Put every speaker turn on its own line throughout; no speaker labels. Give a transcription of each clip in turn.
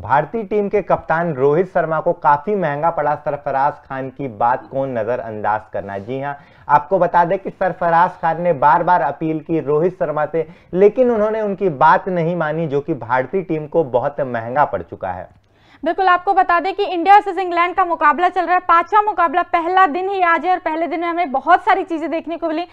भारतीय टीम के कप्तान रोहित शर्मा को काफी महंगा पड़ा सरफराज खान की बात को नजरअंदाज करना जी हाँ आपको बता दें कि सरफराज खान ने बार बार अपील की रोहित शर्मा से लेकिन उन्होंने उनकी बात नहीं मानी जो कि भारतीय टीम को बहुत महंगा पड़ चुका है
बिल्कुल आपको बता दें कि इंडिया वर्सेज इंग्लैंड का मुकाबला चल रहा है पांचवा मुकाबला पहला दिन ही आज है और पहले दिन में हमें बहुत सारी चीज़ें देखने को मिली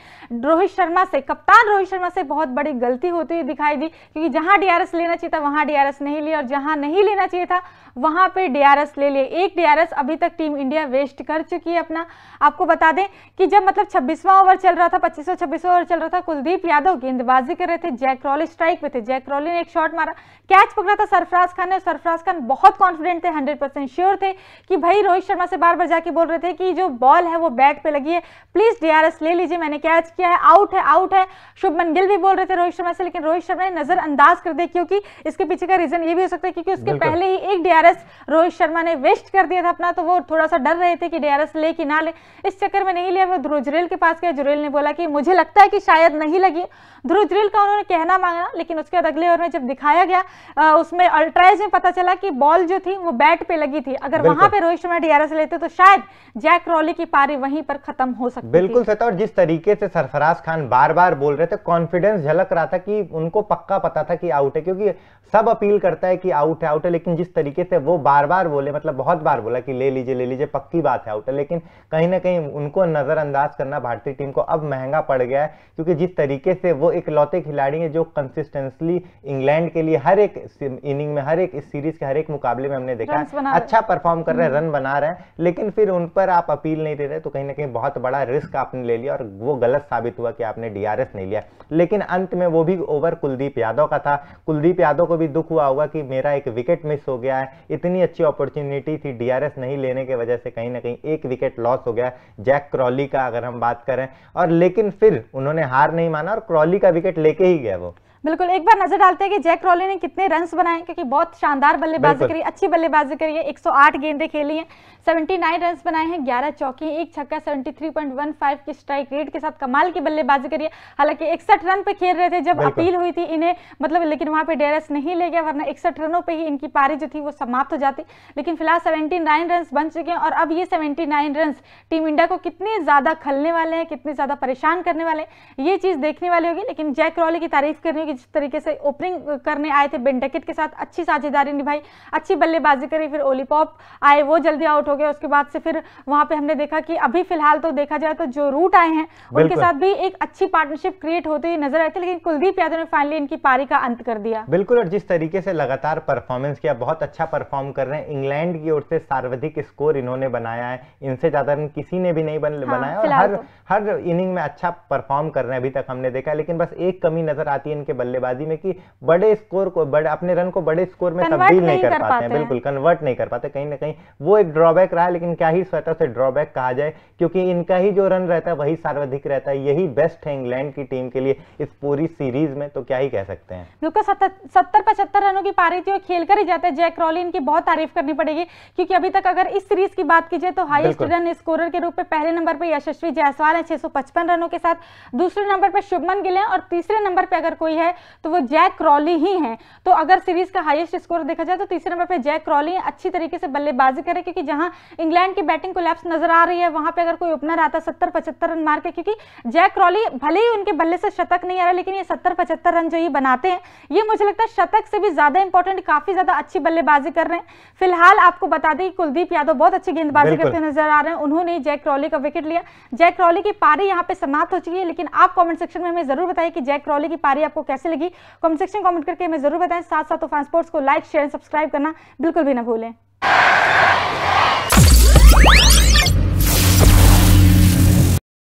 रोहित शर्मा से कप्तान रोहित शर्मा से बहुत बड़ी गलती होती हुई दिखाई दी क्योंकि जहां डीआरएस लेना चाहिए था वहां डीआरएस नहीं लिया और जहां नहीं लेना चाहिए था वहां पर डीआरएस ले लिए एक डीआरएस अभी तक टीम इंडिया वेस्ट कर चुकी है अपना आपको बता दें कि जब मतलब छब्बीसवां ओवर चल रहा था पच्चीसवा छब्बीसवा ओवर चल रहा था कुलदीप यादव गेंदबाजी कर रहे थे जैक रॉली स्ट्राइक पे थे जैक रॉली ने एक शॉट मारा कैच पकड़ा था सरफराज खान ने सरफराज खान बहुत कॉन्फिडेंट थे हंड्रेड परसेंट श्योर थे कि भाई रोहित शर्मा से बार बार जाके बोल रहे थे कि जो बॉल है वो बैट पे लगी है प्लीज़ डीआरएस ले लीजिए मैंने कैच किया है आउट है आउट है शुभमन गिल भी बोल रहे थे रोहित शर्मा से लेकिन रोहित शर्मा ने नज़रअंदाज कर दिया क्योंकि इसके पीछे का रीज़न ये भी हो सकता है क्योंकि उसके पहले ही एक डीआरएस रोहित शर्मा ने वेस्ट कर दिया था अपना तो वो थोड़ा सा डर रहे थे कि डीआरएस ले कि ना ले इस चक्कर में नहीं लिया वो ध्रुजरेल के पास गया जुरेल ने बोला कि मुझे लगता है कि शायद नहीं लगी ध्रुजरेल का उन्होंने कहना मांगा लेकिन उसके बाद अगले ओवर में जब दिखाया गया उसमें अल्ट्राइज में पता चला कि बॉल जो थी वो बैट पे लगी थी अगर वहां पे रोहित शर्मा डीआरएस लेते तो शायद जैक रॉली की पारी वहीं पर खत्म हो सकती बिल्कुल
सत्य तो और जिस तरीके से सरफराज खान बार बार बोल रहे थे कॉन्फिडेंस झलक रहा था कि उनको पक्का पता था कि आउट है क्योंकि सब अपील करता है कि आउट है आउट है लेकिन जिस तरीके से वो बार बार बोले मतलब बहुत बार बोला कि ले लीजिए ले लीजिए पक्की बात है आउट है लेकिन कहीं ना कहीं उनको नजरअंदाज करना भारतीय टीम को अब महंगा पड़ गया है क्योंकि जिस तरीके से वो इकलौते खिलाड़ी है जो कंसिस्टेंसली इंग्लैंड के लिए हर एक इनिंग में हर एक सीरीज के हर एक मुकाबले में हमने देखा है अच्छा परफॉर्म कर रहे हैं रन हम्म। बना रहे हैं लेकिन फिर उन पर आप अपील नहीं दे रहे तो कहीं ना कहीं बहुत बड़ा रिस्क आपने ले लिया और वो गलत साबित हुआ कि आपने डीआरएस नहीं लिया लेकिन अंत में वो भी ओवर कुलदीप यादव का था कुलदीप यादव को भी दुख हुआ होगा कि मेरा एक विकेट मिस हो गया है इतनी अच्छी अपॉर्चुनिटी थी डीआरएस नहीं लेने की वजह से कहीं ना कहीं एक विकेट लॉस हो गया जैक क्रॉली का अगर हम बात करें और लेकिन फिर उन्होंने हार नहीं माना और क्रॉली का विकेट लेके ही गया वो
बिल्कुल एक बार नजर डालते हैं कि जैक रॉली ने कितने रन बनाए क्योंकि बहुत शानदार बल्लेबाजी करी अच्छी बल्लेबाजी करी है 108 गेंदें खेली हैं 79 रन बनाए हैं 11 चौकी एक छक्का 73.15 की स्ट्राइक रेट के साथ कमाल की बल्लेबाजी करी है हालांकि इकसठ रन पे खेल रहे थे जब अपील हुई थी इन्हें मतलब लेकिन वहां पर डेरस नहीं ले गया वरना इकसठ रनों पर ही इनकी पारी जो थी वो समाप्त हो जाती लेकिन फिलहाल सेवेंटी रन बन चुके हैं और अब ये सेवेंटी रन टीम इंडिया को कितने ज़्यादा खलने वाले हैं कितने ज़्यादा परेशान करने वाले हैं ये चीज़ देखने वाली होगी लेकिन जैक रॉली की तारीफ करनी होगी की जिस तरीके से ओपनिंग करने आए थे बेंडकिट के साथ अच्छी साझेदारी निभाई अच्छी बल्लेबाजी करी फिर ओलीपॉप आए वो जल्दी आउट हो गए उसके बाद से फिर वहां पे हमने देखा कि अभी फिलहाल तो देखा जाए तो जो रूट आए हैं उनके साथ भी एक अच्छी पार्टनरशिप क्रिएट होती हुई नजर आई थी लेकिन कुलदीप यादव ने फाइनली इनकी पारी का अंत कर दिया
बिल्कुल और जिस तरीके से लगातार परफॉर्मेंस किया बहुत अच्छा परफॉर्म कर रहे हैं इंग्लैंड की ओर से सर्वाधिक स्कोर इन्होंने बनाया है इनसे ज्यादा रन किसी ने भी नहीं हाँ, बनाया हर तो। हर इनिंग में अच्छा परफॉर्म कर रहे हैं अभी तक हमने देखा लेकिन बस एक कमी नजर आती है इनके बल्लेबाजी में कि बड़े स्कोर को बड़े अपने रन को बड़े स्कोर में तब्दील नहीं कर, पाते हैं बिल्कुल कन्वर्ट नहीं कर पाते कहीं ना कहीं वो एक ड्रॉबैक रहा लेकिन क्या ही स्वतः से ड्रॉबैक कहा जाए क्योंकि इनका ही जो रन रहता है वही सर्वाधिक रहता है यही बेस्ट है इंग्लैंड की टीम के लिए इस पूरी सीरीज में तो क्या ही कह सकते हैं
बिल्कुल सत्तर पचहत्तर रनों की पारी थी और खेल कर ही जाते हैं जैक रॉली इनकी बहुत तारीफ करनी पड़ेगी क्योंकि अभी तक अगर इस सीरीज की बात की जाए तो हाईएस्ट रन स्कोरर के रूप में पहले नंबर पर यशस्वी जायसवाल है 655 रनों के साथ दूसरे नंबर पर शुभमन गिल है और तीसरे नंबर पर अगर कोई है तो वो जैक क्रॉली ही हैं तो अगर सीरीज का हाईएस्ट स्कोर देखा जाए तो तीसरे नंबर पर जैक क्रॉली अच्छी तरीके से बल्लेबाजी करे क्योंकि जहां इंग्लैंड की बैटिंग को नजर आ रही है वहां पर अगर कोई ओपनर आता सत्तर पचहत्तर रन मार के क्योंकि जैक क्रॉली भले ही उनके बल्ले से शतक नहीं आ रहा लेकिन ये सत्तर पचहत्तर रन जो ये बनाते हैं ये मुझे लगता है शतक से भी ज़्यादा इंपॉर्टेंट काफ़ी ज़्यादा अच्छी बल्लेबाजी कर रहे हैं फिलहाल आपको बता दें कि कुलदीप यादव बहुत अच्छी गेंदबाजी करते नजर आ रहे हैं उन्होंने जैक क्रॉली का विकेट लिया जैक क्रॉली की पारी यहाँ पे समाप्त हो चुकी है लेकिन आप कमेंट सेक्शन में हमें जरूर बताइए कि जैक क्रॉली की पारी आपको कैसे कैसी लगी कमेंट सेक्शन कमेंट करके हमें जरूर बताएं साथ साथ तूफान स्पोर्ट्स को लाइक शेयर सब्सक्राइब करना बिल्कुल भी ना भूलें